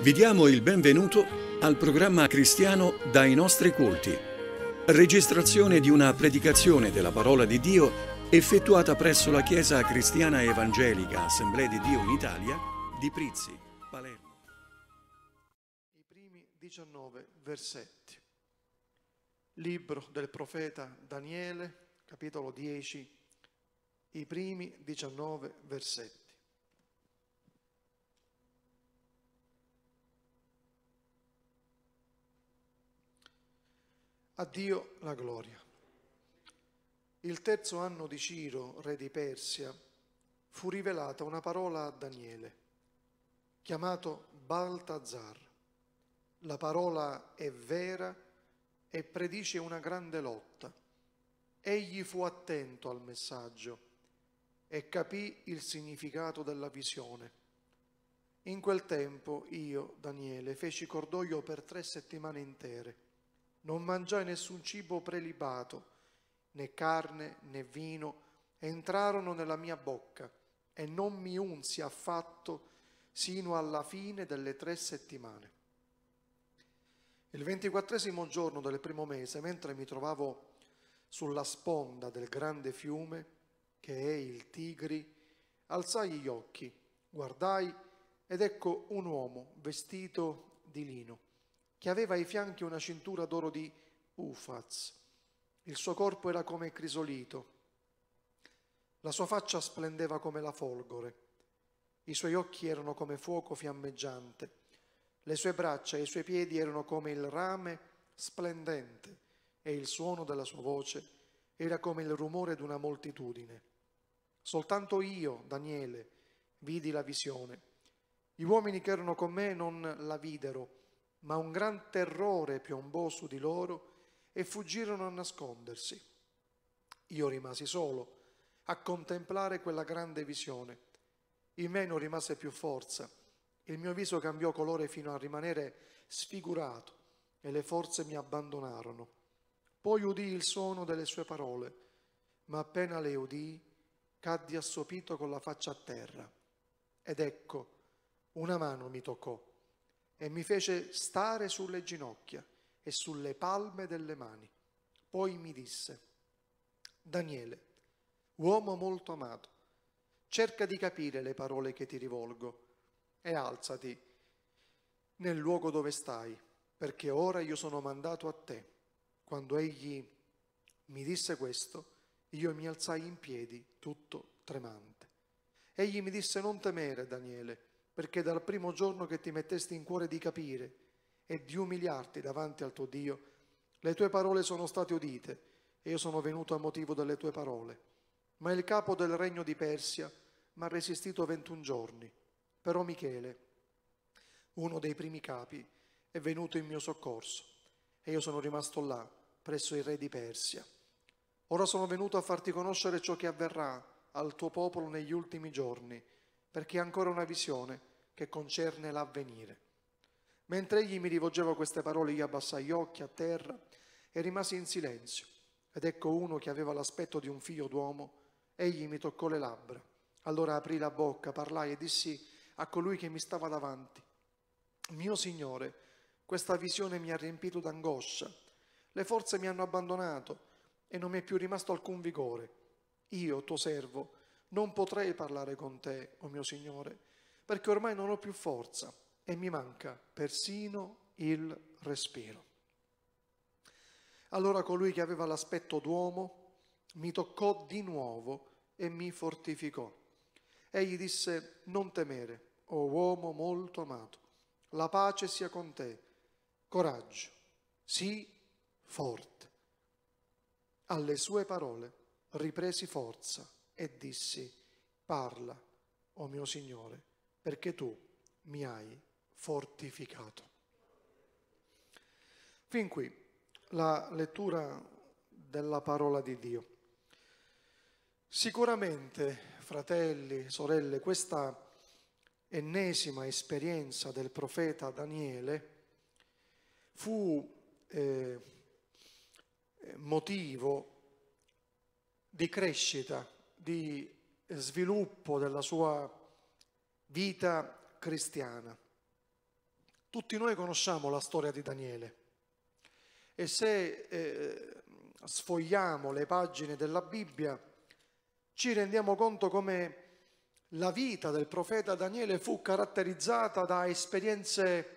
Vi diamo il benvenuto al programma cristiano Dai nostri culti, registrazione di una predicazione della parola di Dio effettuata presso la Chiesa Cristiana Evangelica Assemblea di Dio in Italia di Prizzi, Palermo. I primi 19 versetti. Libro del profeta Daniele, capitolo 10, i primi 19 versetti. A Dio la gloria. Il terzo anno di Ciro, re di Persia, fu rivelata una parola a Daniele, chiamato Baltazar. La parola è vera e predice una grande lotta. Egli fu attento al messaggio e capì il significato della visione. In quel tempo io, Daniele, feci cordoglio per tre settimane intere non mangiai nessun cibo prelibato, né carne né vino entrarono nella mia bocca e non mi unsi affatto sino alla fine delle tre settimane. Il ventiquattresimo giorno del primo mese, mentre mi trovavo sulla sponda del grande fiume, che è il Tigri, alzai gli occhi, guardai ed ecco un uomo vestito di lino che aveva ai fianchi una cintura d'oro di ufaz. Il suo corpo era come crisolito, la sua faccia splendeva come la folgore, i suoi occhi erano come fuoco fiammeggiante, le sue braccia e i suoi piedi erano come il rame splendente e il suono della sua voce era come il rumore di una moltitudine. Soltanto io, Daniele, vidi la visione. Gli uomini che erano con me non la videro, ma un gran terrore piombò su di loro e fuggirono a nascondersi. Io rimasi solo a contemplare quella grande visione. In me non rimase più forza, il mio viso cambiò colore fino a rimanere sfigurato e le forze mi abbandonarono. Poi udii il suono delle sue parole, ma appena le udii caddi assopito con la faccia a terra. Ed ecco, una mano mi toccò e mi fece stare sulle ginocchia e sulle palme delle mani. Poi mi disse, Daniele, uomo molto amato, cerca di capire le parole che ti rivolgo e alzati nel luogo dove stai, perché ora io sono mandato a te. Quando egli mi disse questo, io mi alzai in piedi, tutto tremante. Egli mi disse, non temere, Daniele, perché dal primo giorno che ti mettesti in cuore di capire e di umiliarti davanti al tuo Dio, le tue parole sono state udite e io sono venuto a motivo delle tue parole. Ma il capo del regno di Persia mi ha resistito 21 giorni. Però Michele, uno dei primi capi, è venuto in mio soccorso e io sono rimasto là, presso il re di Persia. Ora sono venuto a farti conoscere ciò che avverrà al tuo popolo negli ultimi giorni, perché ancora una visione che concerne l'avvenire. Mentre egli mi rivolgeva queste parole, io abbassai gli occhi a terra e rimasi in silenzio. Ed ecco uno che aveva l'aspetto di un figlio d'uomo, egli mi toccò le labbra. Allora aprì la bocca, parlai e dissi a colui che mi stava davanti, mio Signore, questa visione mi ha riempito d'angoscia, le forze mi hanno abbandonato e non mi è più rimasto alcun vigore. Io, tuo servo, non potrei parlare con te, o oh mio Signore, perché ormai non ho più forza e mi manca persino il respiro. Allora colui che aveva l'aspetto d'uomo mi toccò di nuovo e mi fortificò. Egli disse, non temere, o oh uomo molto amato, la pace sia con te, coraggio, sii forte. Alle sue parole ripresi forza e dissi, parla, o oh mio Signore, perché tu mi hai fortificato. Fin qui la lettura della parola di Dio. Sicuramente, fratelli, sorelle, questa ennesima esperienza del profeta Daniele fu eh, eh motivo di crescita, di sviluppo della sua vita cristiana. Tutti noi conosciamo la storia di Daniele e se eh, sfogliamo le pagine della Bibbia ci rendiamo conto come la vita del profeta Daniele fu caratterizzata da esperienze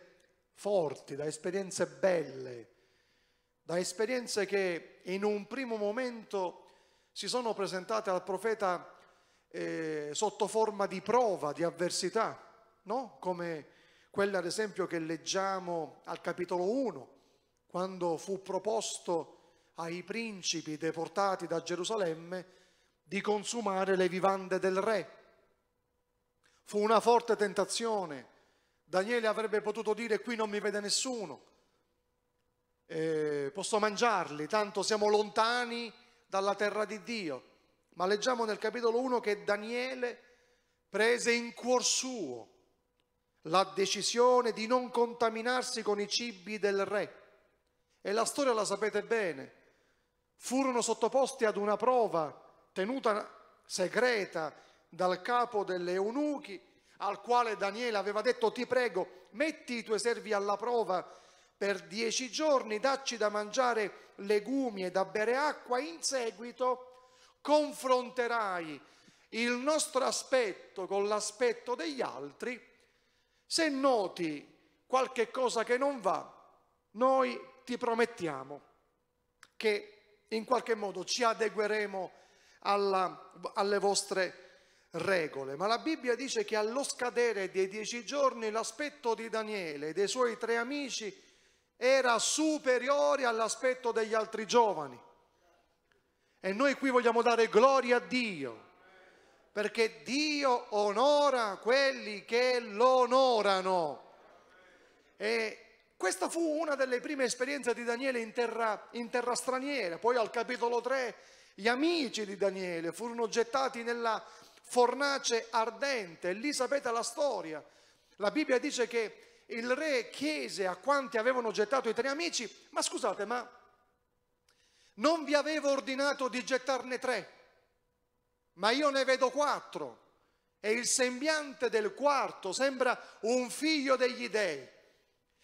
forti, da esperienze belle, da esperienze che in un primo momento si sono presentate al profeta Daniele eh, sotto forma di prova, di avversità, no? come quella ad esempio che leggiamo al capitolo 1, quando fu proposto ai principi deportati da Gerusalemme di consumare le vivande del re. Fu una forte tentazione. Daniele avrebbe potuto dire qui non mi vede nessuno, eh, posso mangiarli, tanto siamo lontani dalla terra di Dio ma leggiamo nel capitolo 1 che Daniele prese in cuor suo la decisione di non contaminarsi con i cibi del re. E la storia la sapete bene. Furono sottoposti ad una prova tenuta segreta dal capo delle eunuchi, al quale Daniele aveva detto ti prego, metti i tuoi servi alla prova per dieci giorni, dacci da mangiare legumi e da bere acqua, in seguito confronterai il nostro aspetto con l'aspetto degli altri, se noti qualche cosa che non va, noi ti promettiamo che in qualche modo ci adegueremo alla, alle vostre regole. Ma la Bibbia dice che allo scadere dei dieci giorni l'aspetto di Daniele e dei suoi tre amici era superiore all'aspetto degli altri giovani. E noi qui vogliamo dare gloria a Dio, perché Dio onora quelli che lo onorano. E questa fu una delle prime esperienze di Daniele in terra, in terra, straniera. Poi al capitolo 3 gli amici di Daniele furono gettati nella fornace ardente. E lì sapete la storia. La Bibbia dice che il re chiese a quanti avevano gettato i tre amici, ma scusate, ma non vi avevo ordinato di gettarne tre, ma io ne vedo quattro e il sembiante del quarto sembra un figlio degli dèi.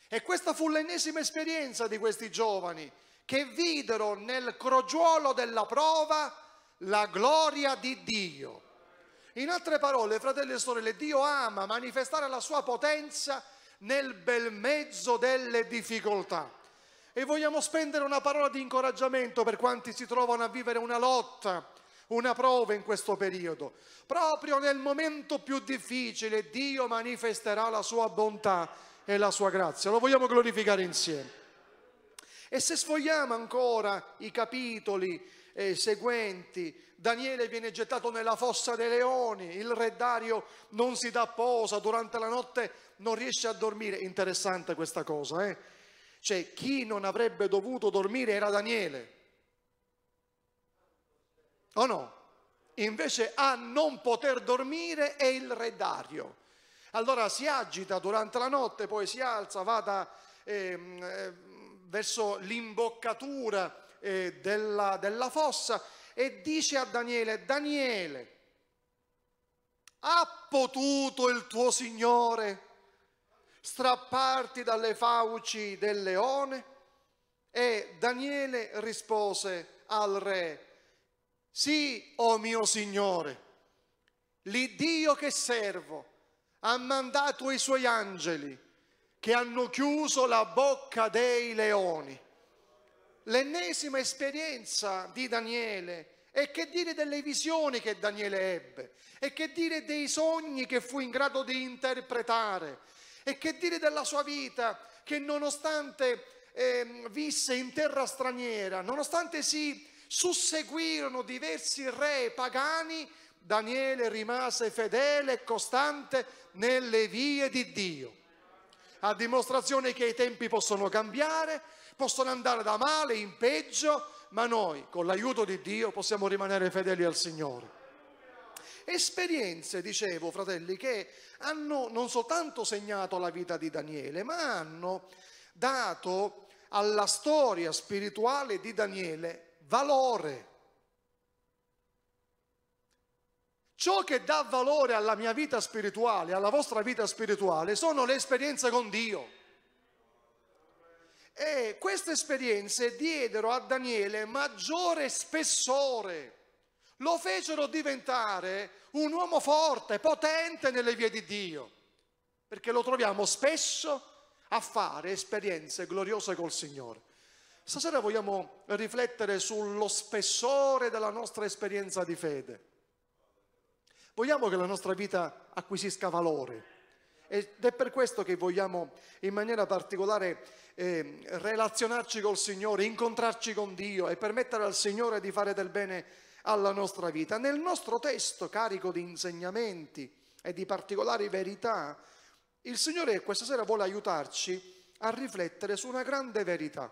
E questa fu l'ennesima esperienza di questi giovani che videro nel crogiolo della prova la gloria di Dio. In altre parole, fratelli e sorelle, Dio ama manifestare la sua potenza nel bel mezzo delle difficoltà e vogliamo spendere una parola di incoraggiamento per quanti si trovano a vivere una lotta, una prova in questo periodo. Proprio nel momento più difficile Dio manifesterà la sua bontà e la sua grazia. Lo vogliamo glorificare insieme. E se sfogliamo ancora i capitoli eh, seguenti, Daniele viene gettato nella fossa dei leoni, il re Dario non si dà posa, durante la notte non riesce a dormire. Interessante questa cosa, eh? Cioè chi non avrebbe dovuto dormire era Daniele. O no? Invece a non poter dormire è il re Dario. Allora si agita durante la notte, poi si alza, va da, ehm, eh, verso l'imboccatura eh, della, della fossa e dice a Daniele, Daniele, ha potuto il tuo Signore strapparti dalle fauci del leone? E Daniele rispose al re, sì, o oh mio Signore, l'Iddio che servo ha mandato i suoi angeli che hanno chiuso la bocca dei leoni. L'ennesima esperienza di Daniele e che dire delle visioni che Daniele ebbe? E che dire dei sogni che fu in grado di interpretare? E che dire della sua vita che nonostante eh, visse in terra straniera, nonostante si susseguirono diversi re pagani, Daniele rimase fedele e costante nelle vie di Dio. A dimostrazione che i tempi possono cambiare, possono andare da male in peggio, ma noi con l'aiuto di Dio possiamo rimanere fedeli al Signore. Esperienze, dicevo, fratelli, che hanno non soltanto segnato la vita di Daniele, ma hanno dato alla storia spirituale di Daniele valore. Ciò che dà valore alla mia vita spirituale, alla vostra vita spirituale, sono le esperienze con Dio. E queste esperienze diedero a Daniele maggiore spessore. Lo fecero diventare un uomo forte, potente nelle vie di Dio, perché lo troviamo spesso a fare esperienze gloriose col Signore. Stasera vogliamo riflettere sullo spessore della nostra esperienza di fede. Vogliamo che la nostra vita acquisisca valore ed è per questo che vogliamo in maniera particolare eh, relazionarci col Signore, incontrarci con Dio e permettere al Signore di fare del bene alla nostra vita. Nel nostro testo carico di insegnamenti e di particolari verità, il Signore questa sera vuole aiutarci a riflettere su una grande verità,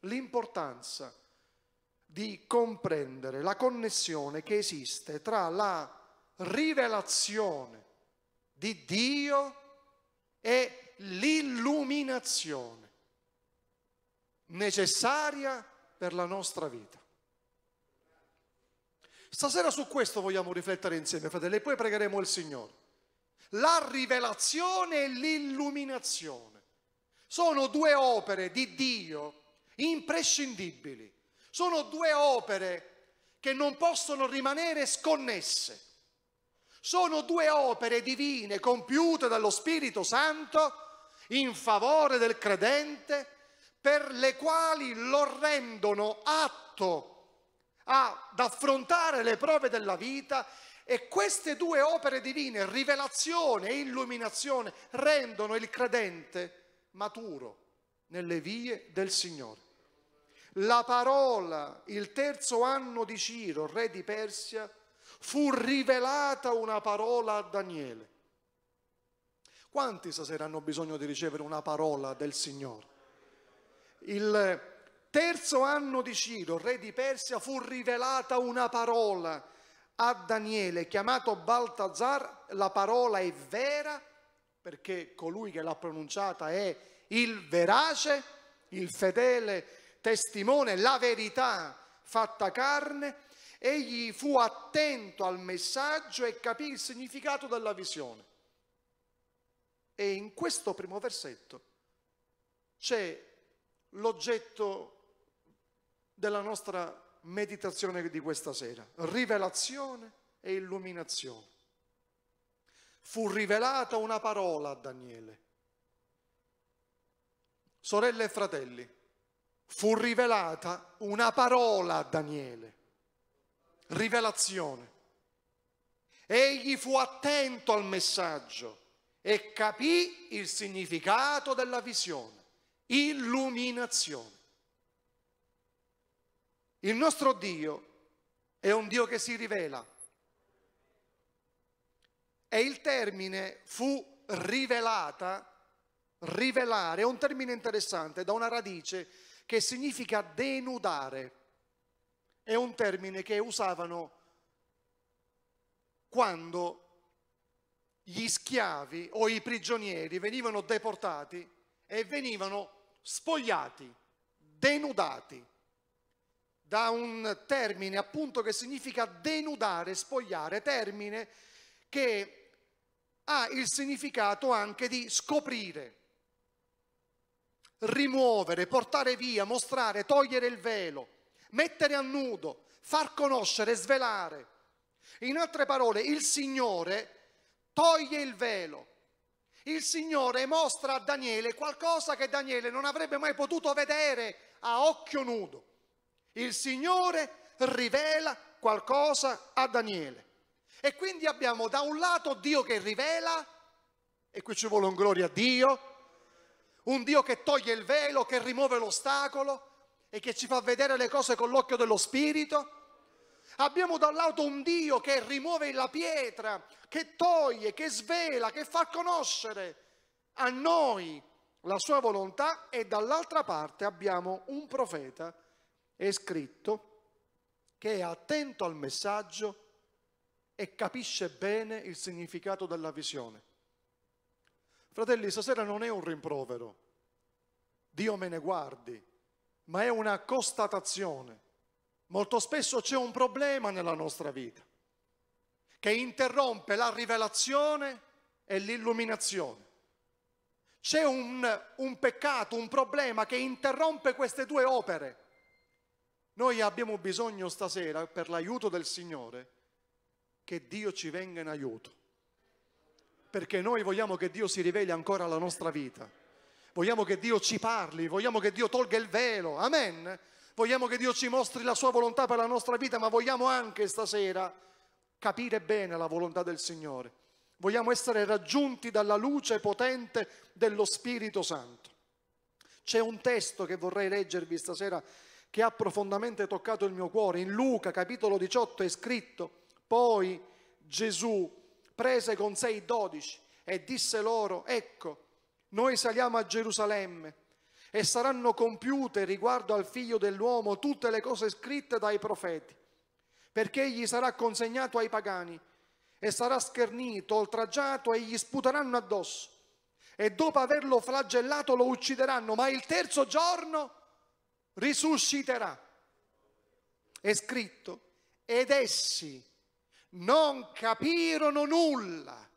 l'importanza di comprendere la connessione che esiste tra la rivelazione di Dio e l'illuminazione necessaria per la nostra vita. Stasera su questo vogliamo riflettere insieme, fratelli, e poi pregheremo il Signore. La rivelazione e l'illuminazione sono due opere di Dio imprescindibili, sono due opere che non possono rimanere sconnesse. Sono due opere divine compiute dallo Spirito Santo in favore del credente per le quali lo rendono atto ad affrontare le prove della vita e queste due opere divine, rivelazione e illuminazione, rendono il credente maturo nelle vie del Signore. La parola, il terzo anno di Ciro, re di Persia, fu rivelata una parola a Daniele. Quanti stasera hanno bisogno di ricevere una parola del Signore? Il terzo anno di Ciro, re di Persia, fu rivelata una parola a Daniele, chiamato Baltazar, la parola è vera, perché colui che l'ha pronunciata è il verace, il fedele testimone, la verità fatta carne, egli fu attento al messaggio e capì il significato della visione. E in questo primo versetto c'è l'oggetto della nostra meditazione di questa sera, rivelazione e illuminazione. Fu rivelata una parola a Daniele. Sorelle e fratelli, fu rivelata una parola a Daniele, rivelazione. Egli fu attento al messaggio e capì il significato della visione, illuminazione. Il nostro Dio è un Dio che si rivela. E il termine fu rivelata, rivelare, è un termine interessante, da una radice che significa denudare. È un termine che usavano quando gli schiavi o i prigionieri venivano deportati e venivano spogliati, denudati da un termine appunto che significa denudare, spogliare, termine che ha il significato anche di scoprire, rimuovere, portare via, mostrare, togliere il velo, mettere a nudo, far conoscere, svelare. In altre parole, il Signore toglie il velo. Il Signore mostra a Daniele qualcosa che Daniele non avrebbe mai potuto vedere a occhio nudo. Il Signore rivela qualcosa a Daniele. E quindi abbiamo da un lato Dio che rivela, e qui ci vuole un gloria a Dio, un Dio che toglie il velo, che rimuove l'ostacolo e che ci fa vedere le cose con l'occhio dello Spirito. Abbiamo dall'alto un Dio che rimuove la pietra, che toglie, che svela, che fa conoscere a noi la sua volontà e dall'altra parte abbiamo un profeta è scritto che è attento al messaggio e capisce bene il significato della visione. Fratelli, stasera non è un rimprovero, Dio me ne guardi, ma è una constatazione. Molto spesso c'è un problema nella nostra vita che interrompe la rivelazione e l'illuminazione. C'è un, un peccato, un problema che interrompe queste due opere noi abbiamo bisogno stasera, per l'aiuto del Signore, che Dio ci venga in aiuto. Perché noi vogliamo che Dio si riveli ancora alla nostra vita. Vogliamo che Dio ci parli, vogliamo che Dio tolga il velo. Amen. Vogliamo che Dio ci mostri la sua volontà per la nostra vita, ma vogliamo anche stasera capire bene la volontà del Signore. Vogliamo essere raggiunti dalla luce potente dello Spirito Santo. C'è un testo che vorrei leggervi stasera che ha profondamente toccato il mio cuore. In Luca capitolo 18 è scritto, poi Gesù prese con sé i dodici e disse loro, ecco, noi saliamo a Gerusalemme e saranno compiute riguardo al figlio dell'uomo tutte le cose scritte dai profeti, perché egli sarà consegnato ai pagani e sarà schernito, oltraggiato e gli sputeranno addosso. E dopo averlo flagellato lo uccideranno, ma il terzo giorno risusciterà. È scritto, ed essi non capirono nulla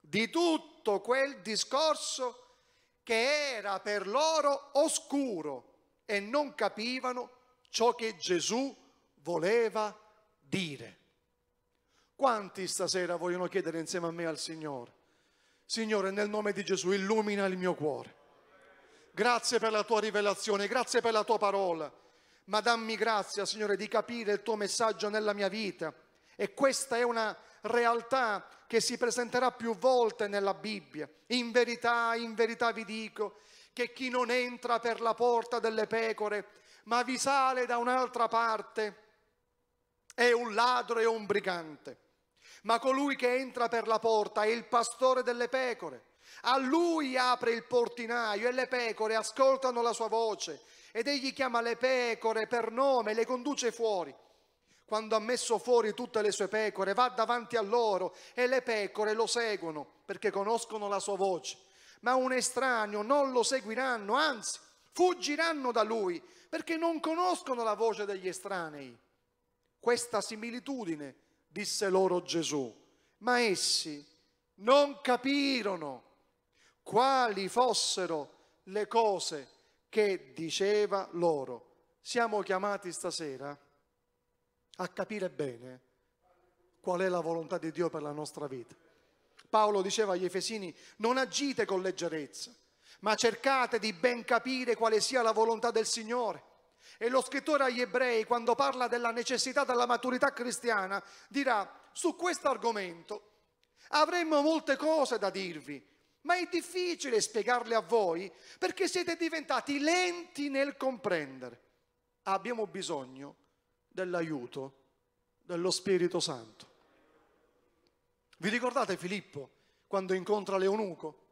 di tutto quel discorso che era per loro oscuro e non capivano ciò che Gesù voleva dire. Quanti stasera vogliono chiedere insieme a me al Signore? Signore, nel nome di Gesù, illumina il mio cuore. Grazie per la tua rivelazione, grazie per la tua parola. Ma dammi grazia, Signore, di capire il tuo messaggio nella mia vita. E questa è una realtà che si presenterà più volte nella Bibbia. In verità, in verità vi dico che chi non entra per la porta delle pecore, ma vi sale da un'altra parte, è un ladro e un brigante. Ma colui che entra per la porta è il pastore delle pecore. A lui apre il portinaio e le pecore ascoltano la sua voce ed egli chiama le pecore per nome e le conduce fuori. Quando ha messo fuori tutte le sue pecore, va davanti a loro e le pecore lo seguono perché conoscono la sua voce. Ma un estraneo non lo seguiranno, anzi fuggiranno da lui perché non conoscono la voce degli estranei. Questa similitudine disse loro Gesù, ma essi non capirono quali fossero le cose che diceva loro. Siamo chiamati stasera a capire bene qual è la volontà di Dio per la nostra vita. Paolo diceva agli Efesini, non agite con leggerezza, ma cercate di ben capire quale sia la volontà del Signore. E lo scrittore agli ebrei, quando parla della necessità della maturità cristiana, dirà, su questo argomento avremmo molte cose da dirvi, ma è difficile spiegarle a voi perché siete diventati lenti nel comprendere. Abbiamo bisogno dell'aiuto dello Spirito Santo. Vi ricordate Filippo quando incontra l'eunuco?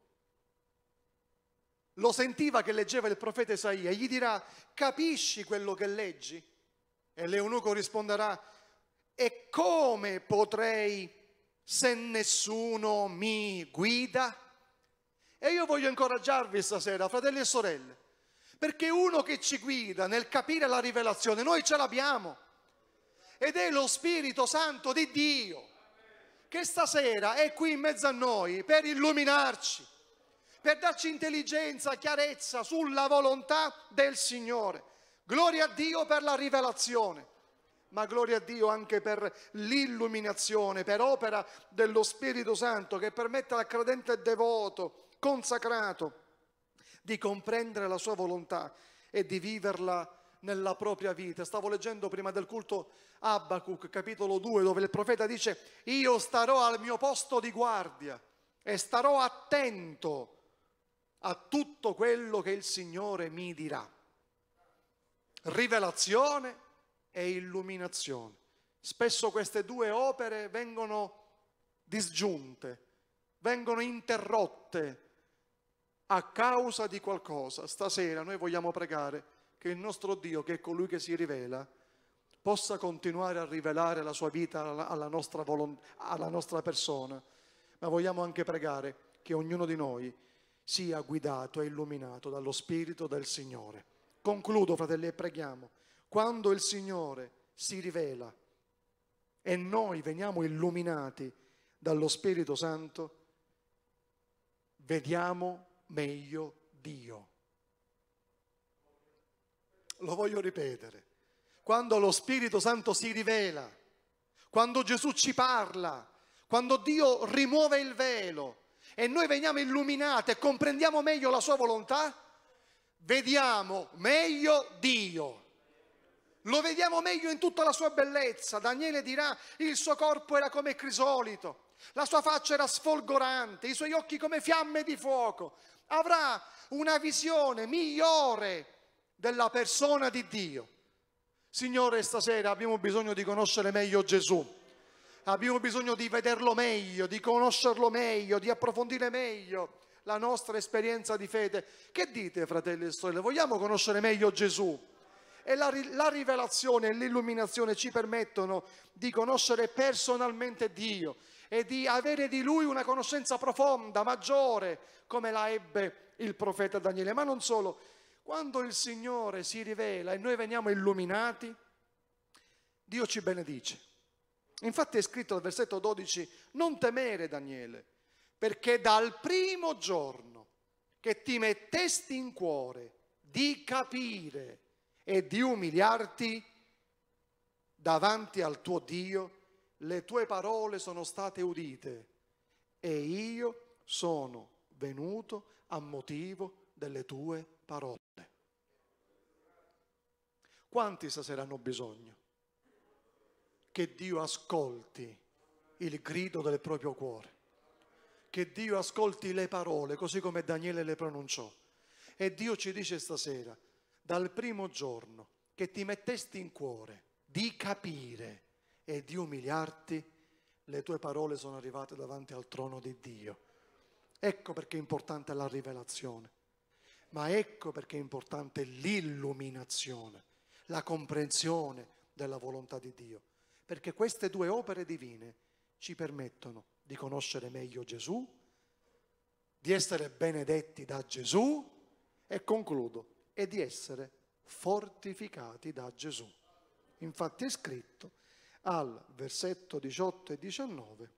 Lo sentiva che leggeva il profeta Isaia, gli dirà capisci quello che leggi? E l'eunuco risponderà e come potrei se nessuno mi guida? E io voglio incoraggiarvi stasera, fratelli e sorelle, perché uno che ci guida nel capire la rivelazione, noi ce l'abbiamo. Ed è lo Spirito Santo di Dio, che stasera è qui in mezzo a noi per illuminarci, per darci intelligenza, chiarezza sulla volontà del Signore. Gloria a Dio per la rivelazione, ma gloria a Dio anche per l'illuminazione, per opera dello Spirito Santo che permette al credente devoto consacrato, di comprendere la sua volontà e di viverla nella propria vita. Stavo leggendo prima del culto Abacuc, capitolo 2, dove il profeta dice, io starò al mio posto di guardia e starò attento a tutto quello che il Signore mi dirà. Rivelazione e illuminazione. Spesso queste due opere vengono disgiunte, vengono interrotte a causa di qualcosa. Stasera noi vogliamo pregare che il nostro Dio, che è colui che si rivela, possa continuare a rivelare la sua vita alla nostra, volont- alla nostra persona, ma vogliamo anche pregare che ognuno di noi sia guidato e illuminato dallo Spirito del Signore. Concludo, fratelli, e preghiamo. Quando il Signore si rivela e noi veniamo illuminati dallo Spirito Santo, vediamo meglio Dio. Lo voglio ripetere. Quando lo Spirito Santo si rivela, quando Gesù ci parla, quando Dio rimuove il velo e noi veniamo illuminati e comprendiamo meglio la sua volontà, vediamo meglio Dio. Lo vediamo meglio in tutta la sua bellezza. Daniele dirà, il suo corpo era come crisolito, la sua faccia era sfolgorante, i suoi occhi come fiamme di fuoco, avrà una visione migliore della persona di Dio. Signore, stasera abbiamo bisogno di conoscere meglio Gesù, abbiamo bisogno di vederlo meglio, di conoscerlo meglio, di approfondire meglio la nostra esperienza di fede. Che dite, fratelli e sorelle? Vogliamo conoscere meglio Gesù? E la, la rivelazione e l'illuminazione ci permettono di conoscere personalmente Dio, e di avere di lui una conoscenza profonda, maggiore, come la ebbe il profeta Daniele. Ma non solo, quando il Signore si rivela e noi veniamo illuminati, Dio ci benedice. Infatti è scritto al versetto 12, non temere Daniele, perché dal primo giorno che ti mettesti in cuore di capire e di umiliarti davanti al tuo Dio, le tue parole sono state udite e io sono venuto a motivo delle tue parole. Quanti stasera hanno bisogno che Dio ascolti il grido del proprio cuore, che Dio ascolti le parole, così come Daniele le pronunciò. E Dio ci dice stasera, dal primo giorno che ti mettesti in cuore di capire e di umiliarti, le tue parole sono arrivate davanti al trono di Dio. Ecco perché è importante la rivelazione, ma ecco perché è importante l'illuminazione, la comprensione della volontà di Dio, perché queste due opere divine ci permettono di conoscere meglio Gesù, di essere benedetti da Gesù e concludo, e di essere fortificati da Gesù. Infatti è scritto al versetto 18 e 19,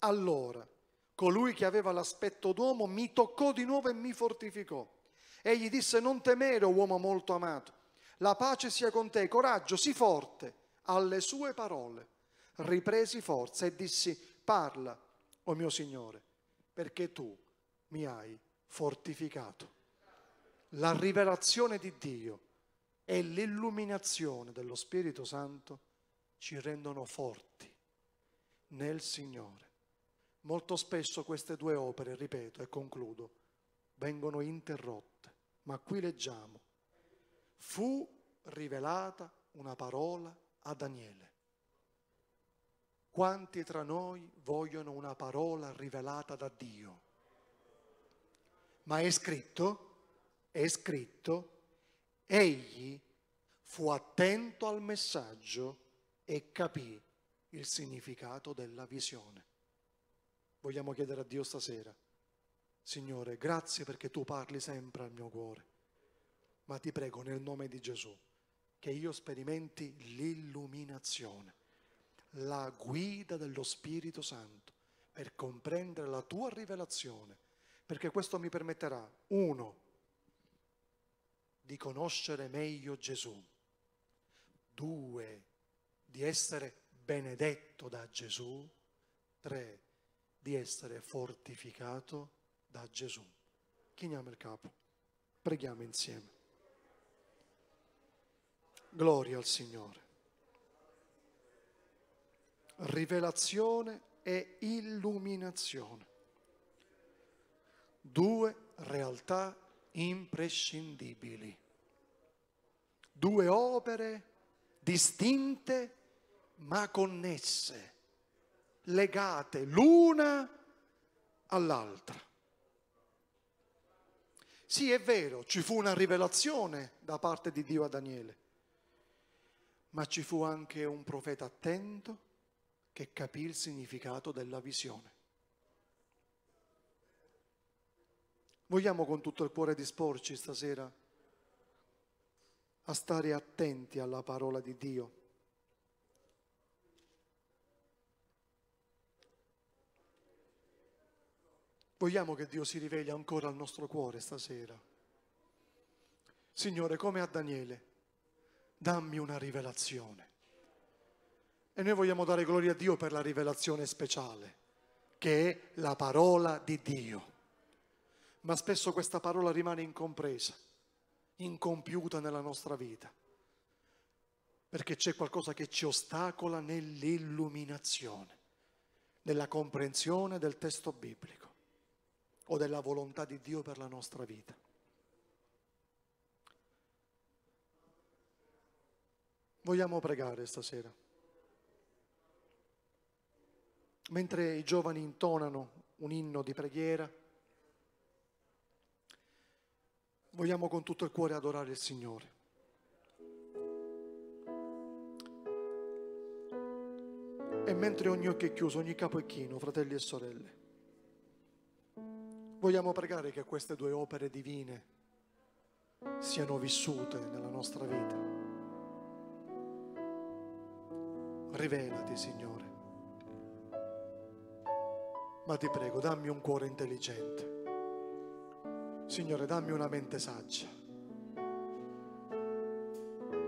allora colui che aveva l'aspetto d'uomo mi toccò di nuovo e mi fortificò. Egli disse, non temere, uomo molto amato, la pace sia con te, coraggio, sii forte. Alle sue parole ripresi forza e dissi, parla, o oh mio Signore, perché tu mi hai fortificato. La rivelazione di Dio e l'illuminazione dello Spirito Santo ci rendono forti nel Signore. Molto spesso queste due opere, ripeto e concludo, vengono interrotte, ma qui leggiamo, fu rivelata una parola a Daniele. Quanti tra noi vogliono una parola rivelata da Dio? Ma è scritto, è scritto Egli fu attento al messaggio e capì il significato della visione. Vogliamo chiedere a Dio stasera, Signore, grazie perché tu parli sempre al mio cuore, ma ti prego nel nome di Gesù che io sperimenti l'illuminazione, la guida dello Spirito Santo per comprendere la tua rivelazione, perché questo mi permetterà, uno, di conoscere meglio Gesù. Due, di essere benedetto da Gesù. Tre, di essere fortificato da Gesù. Chiniamo il capo. Preghiamo insieme. Gloria al Signore. Rivelazione e illuminazione. Due realtà imprescindibili. Due opere distinte ma connesse, legate l'una all'altra. Sì, è vero, ci fu una rivelazione da parte di Dio a Daniele, ma ci fu anche un profeta attento che capì il significato della visione. Vogliamo con tutto il cuore disporci stasera a stare attenti alla parola di Dio. Vogliamo che Dio si riveli ancora al nostro cuore stasera. Signore, come a Daniele, dammi una rivelazione. E noi vogliamo dare gloria a Dio per la rivelazione speciale, che è la parola di Dio ma spesso questa parola rimane incompresa, incompiuta nella nostra vita, perché c'è qualcosa che ci ostacola nell'illuminazione, nella comprensione del testo biblico o della volontà di Dio per la nostra vita. Vogliamo pregare stasera. Mentre i giovani intonano un inno di preghiera, vogliamo con tutto il cuore adorare il Signore. E mentre ogni occhio è chiuso, ogni capo è chino, fratelli e sorelle, vogliamo pregare che queste due opere divine siano vissute nella nostra vita. Rivelati, Signore. Ma ti prego, dammi un cuore intelligente Signore, dammi una mente saggia.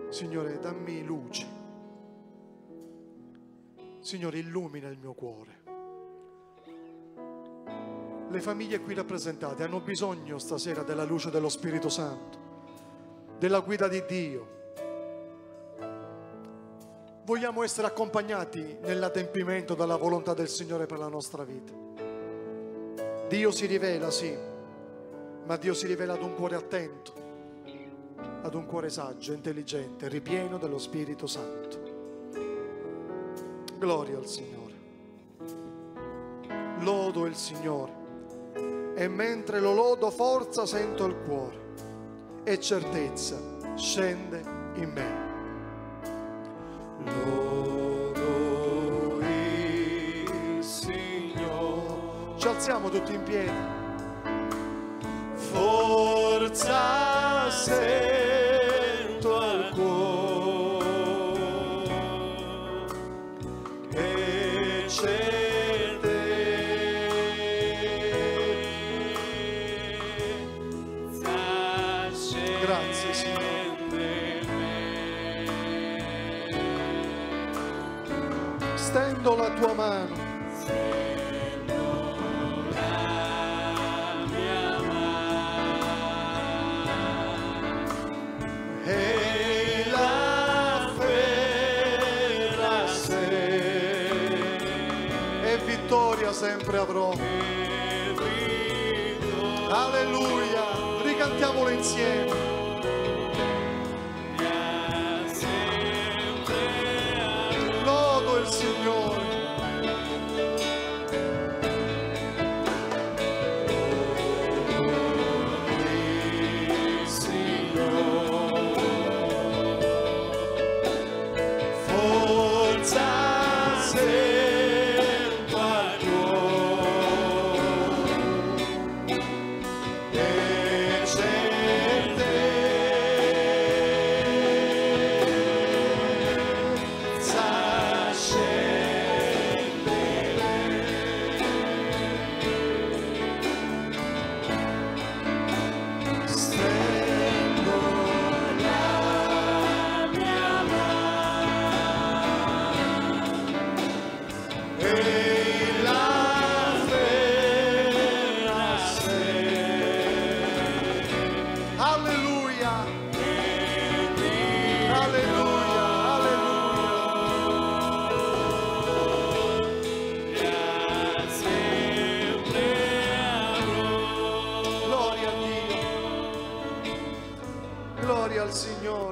Signore, dammi luce. Signore, illumina il mio cuore. Le famiglie qui rappresentate hanno bisogno stasera della luce dello Spirito Santo, della guida di Dio. Vogliamo essere accompagnati nell'adempimento dalla volontà del Signore per la nostra vita. Dio si rivela, sì, ma Dio si rivela ad un cuore attento, ad un cuore saggio, intelligente, ripieno dello Spirito Santo. Gloria al Signore. Lodo il Signore e mentre lo lodo forza sento il cuore e certezza scende in me. Lodo il Signore. Ci alziamo tutti in piedi forza sento al cuore e certezza grazie Signore stendo la tua mano ciel.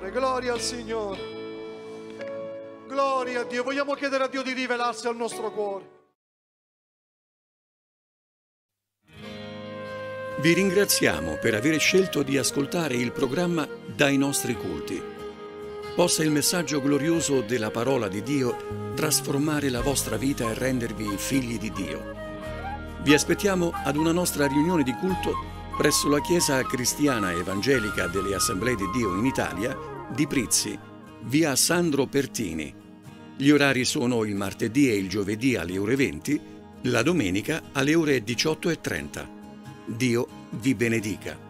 Signore, gloria al Signore. Gloria a Dio. Vogliamo chiedere a Dio di rivelarsi al nostro cuore. Vi ringraziamo per aver scelto di ascoltare il programma Dai nostri culti. Possa il messaggio glorioso della parola di Dio trasformare la vostra vita e rendervi figli di Dio. Vi aspettiamo ad una nostra riunione di culto presso la Chiesa Cristiana Evangelica delle Assemblee di Dio in Italia di Prizzi, via Sandro Pertini. Gli orari sono il martedì e il giovedì alle ore 20, la domenica alle ore 18.30. Dio vi benedica.